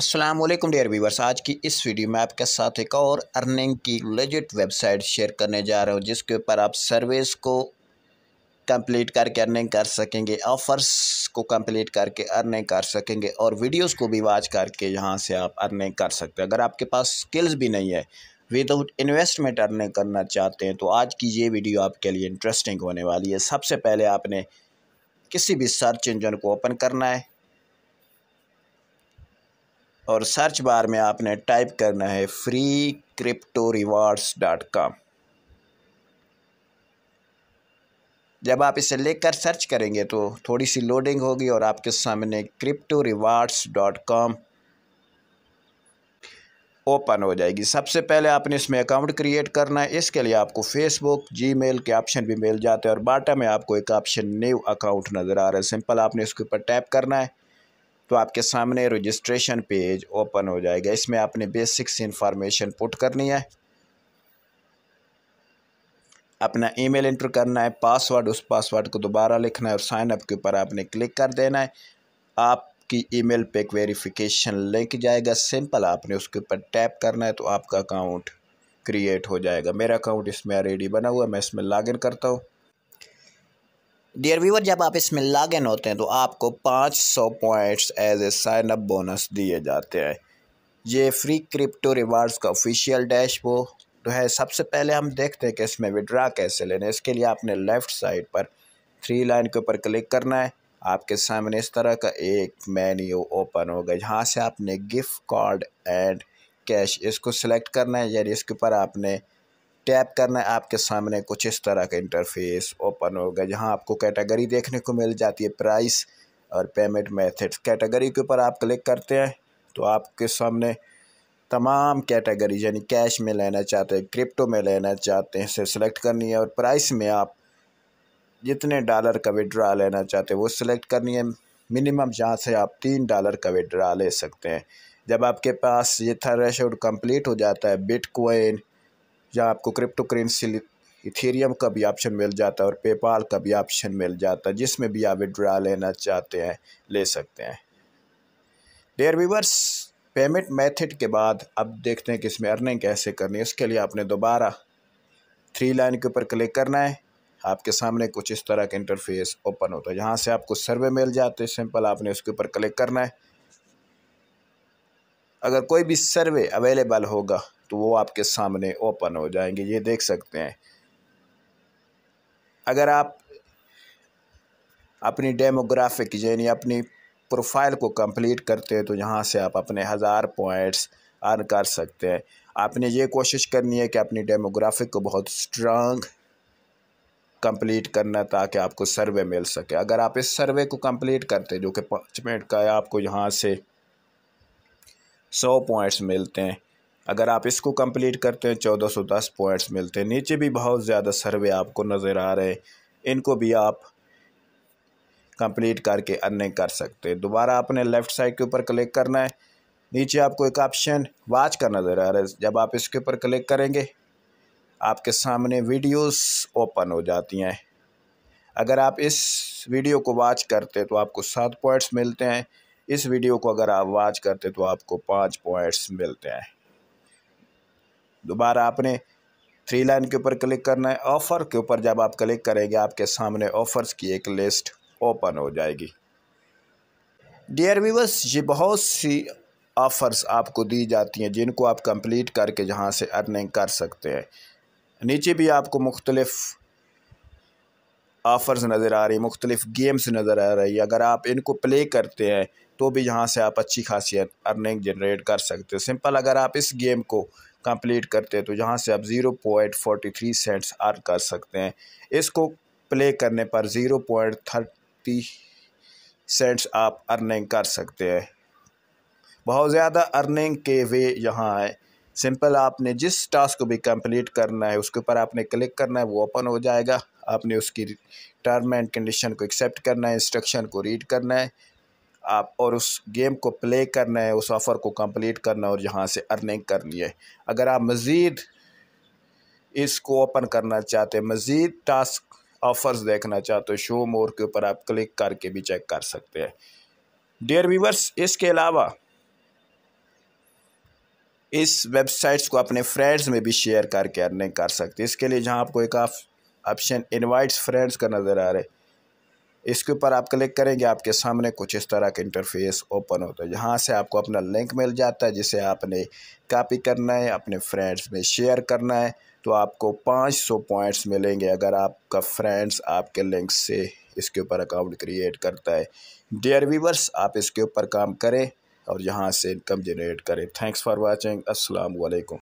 Aslam dare viewers आज की इस वीडियो में आपके साथ एक और अर्निंग की लेजिट वेबसाइट शेयर करने जा रहा हूँ जिसके ऊपर आप सर्विस को कंप्लीट करके अर्निंग कर सकेंगे ऑफ़र्स को कंप्लीट करके अर्निंग कर सकेंगे और वीडियोस को भी वाच करके यहाँ से आप अर्निंग कर सकते हैं अगर आपके पास स्किल्स भी नहीं है विदाउट इन्वेस्टमेंट अर्निंग करना चाहते हैं तो आज की ये वीडियो आपके लिए इंटरेस्टिंग होने वाली है सबसे पहले आपने किसी भी सर्च इंजन को ओपन करना है और सर्च बार में आपने टाइप करना है free crypto rewards dot com जब आप इसे लेकर सर्च करेंगे तो थोड़ी सी लोडिंग होगी और आपके सामने crypto rewards dot com open हो जाएगी सबसे पहले आपने इसमें अकाउंट क्रिएट करना है इसके लिए आपको फेसबुक जीमेल के ऑप्शन भी मिल जाते हैं और बाटा में आपको एक ऑप्शन न्यू अकाउंट नज़र आ रहा है सिंपल आपने इसके ऊपर टैप करना है तो आपके सामने रजिस्ट्रेशन पेज ओपन हो जाएगा इसमें आपने बेसिक्स इन्फॉर्मेशन पुट करनी है अपना ईमेल एंटर करना है पासवर्ड उस पासवर्ड को दोबारा लिखना है और साइन अप के ऊपर आपने क्लिक कर देना है आपकी ईमेल पे एक वेरीफिकेशन लिंक जाएगा सिंपल आपने उसके ऊपर टैप करना है तो आपका अकाउंट क्रिएट हो जाएगा मेरा अकाउंट इसमें ऑलरेडी बना हुआ है मैं इसमें लॉगिन करता हूँ डियर व्यूवर जब आप इसमें लॉग इन होते हैं तो आपको 500 points as a sign up bonus दिए जाते हैं ये फ्री क्रिप्टो रिवार्ड्स का ऑफिशियल डैशबोर्ड तो है सबसे पहले हम देखते हैं कि इसमें विड्रा कैसे लेने इसके लिए आपने लेफ़्ट साइड पर थ्री लाइन के ऊपर क्लिक करना है आपके सामने इस तरह का एक मेन्यू ओपन होगा जहाँ से आपने गिफ्ट कार्ड एंड कैश इसको सिलेक्ट करना है यानी इसके ऊपर आपने टैप करना है आपके सामने कुछ इस तरह का इंटरफेस ओपन होगा जहां आपको कैटेगरी देखने को मिल जाती है प्राइस और पेमेंट मेथड्स कैटेगरी के ऊपर आप क्लिक करते हैं तो आपके सामने तमाम कैटेगरी यानी कैश में लेना चाहते हैं क्रिप्टो में लेना चाहते हैं इसे सिलेक्ट करनी है और प्राइस में आप जितने डॉलर का विड्रा लेना चाहते हैं वो सिलेक्ट करनी है मिनिमम जहाँ से आप तीन डॉलर का विड्रा ले सकते हैं जब आपके पास ये थर्ड रेशोड कंप्लीट हो जाता है बिटकॉइन जहाँ आपको क्रिप्टो करेंसी इथेरियम का भी ऑप्शन मिल जाता है और पेपाल का भी ऑप्शन मिल जाता है जिसमें भी आप विड्रा लेना चाहते हैं ले सकते हैं डेयर वीवर्स पेमेंट मेथड के बाद अब देखते हैं कि इसमें अर्निंग कैसे करनी है उसके लिए आपने दोबारा थ्री लाइन के ऊपर क्लिक करना है आपके सामने कुछ इस तरह का इंटरफेस ओपन होता है यहाँ से आपको सर्वे मिल जाते हैं सिंपल आपने उसके ऊपर क्लिक करना है अगर कोई भी सर्वे अवेलेबल होगा तो वो आपके सामने ओपन हो जाएंगे ये देख सकते हैं अगर आप अपनी डेमोग्राफिक यानी अपनी प्रोफाइल को कंप्लीट करते हैं तो यहाँ से आप अपने हज़ार पॉइंट्स अर्न कर सकते हैं आपने ये कोशिश करनी है कि अपनी डेमोग्राफिक को बहुत स्ट्रांग कंप्लीट करना ताकि आपको सर्वे मिल सके अगर आप इस सर्वे को कंप्लीट करते हैं जो कि पाँच मिनट का है आपको यहाँ से सौ पॉइंट्स मिलते हैं अगर आप इसको कंप्लीट करते हैं चौदह सौ दस पॉइंट्स मिलते हैं नीचे भी बहुत ज़्यादा सर्वे आपको नज़र आ रहे हैं इनको भी आप कंप्लीट करके अर्निंग कर सकते हैं दोबारा आपने लेफ़्ट साइड के ऊपर क्लिक करना है नीचे आपको एक ऑप्शन वाच का नज़र आ रहा है जब आप इसके ऊपर क्लिक करेंगे आपके सामने वीडियोस ओपन हो जाती हैं अगर आप इस वीडियो को वाच करते हैं तो आपको सात पॉइंट्स मिलते हैं इस वीडियो को अगर आप वॉच करते तो आपको पाँच पॉइंट्स मिलते हैं दोबारा आपने थ्री लाइन के ऊपर क्लिक करना है ऑफ़र के ऊपर जब आप क्लिक करेंगे आपके सामने ऑफ़र्स की एक लिस्ट ओपन हो जाएगी डियर व्यूवर्स ये बहुत सी ऑफ़र्स आपको दी जाती हैं जिनको आप कंप्लीट करके जहाँ से अर्निंग कर सकते हैं नीचे भी आपको मुख्तलिफ़ ऑफ़र्स नज़र आ रही मुख्तलिफ़ गेम्स नज़र आ रही अगर आप इनको प्ले करते हैं तो भी यहाँ से आप अच्छी खासी अर्निंग जनरेट कर सकते हो सिंपल अगर आप इस गेम को कंप्लीट करते हैं तो यहाँ से आप zero point forty three cents earn कर सकते हैं इसको प्ले करने पर ज़ीरो पॉइंट थर्टी सेंट्स आप अर्निंग कर सकते हैं बहुत ज़्यादा अर्निंग के वे यहाँ आए सिंपल आपने जिस टास्क को भी कंप्लीट करना है उसके ऊपर आपने क्लिक करना है वो ओपन हो जाएगा आपने उसकी टर्म एंड कंडीशन को एक्सेप्ट करना है इंस्ट्रक्शन को रीड करना है आप और उस गेम को प्ले करना है उस ऑफ़र को कंप्लीट करना है और यहाँ से अर्निंग करनी है अगर आप मज़ीद इसको ओपन करना चाहते हैं मज़ीद टास्क ऑफ़र्स देखना चाहते हो शो मोर के ऊपर आप क्लिक करके भी चेक कर सकते हैं डियर व्यूवर्स इसके अलावा इस वेबसाइट्स को अपने फ्रेंड्स में भी शेयर करके अर्निंग कर सकते इसके लिए जहाँ आपको एक ऑप्शन इनवाइट्स फ्रेंड्स का नज़र आ रहा है इसके ऊपर आप क्लिक करेंगे आपके सामने कुछ इस तरह का इंटरफेस ओपन होता है जहाँ से आपको अपना लिंक मिल जाता है जिसे आपने कापी करना है अपने फ्रेंड्स में शेयर करना है तो आपको पाँच पॉइंट्स मिलेंगे अगर आपका फ्रेंड्स आपके लिंक से इसके ऊपर अकाउंट क्रिएट करता है डियर व्यूवर्स आप इसके ऊपर काम करें और यहाँ से इनकम जनरेट करें थैंक्स फॉर वॉचिंग अस्सलाम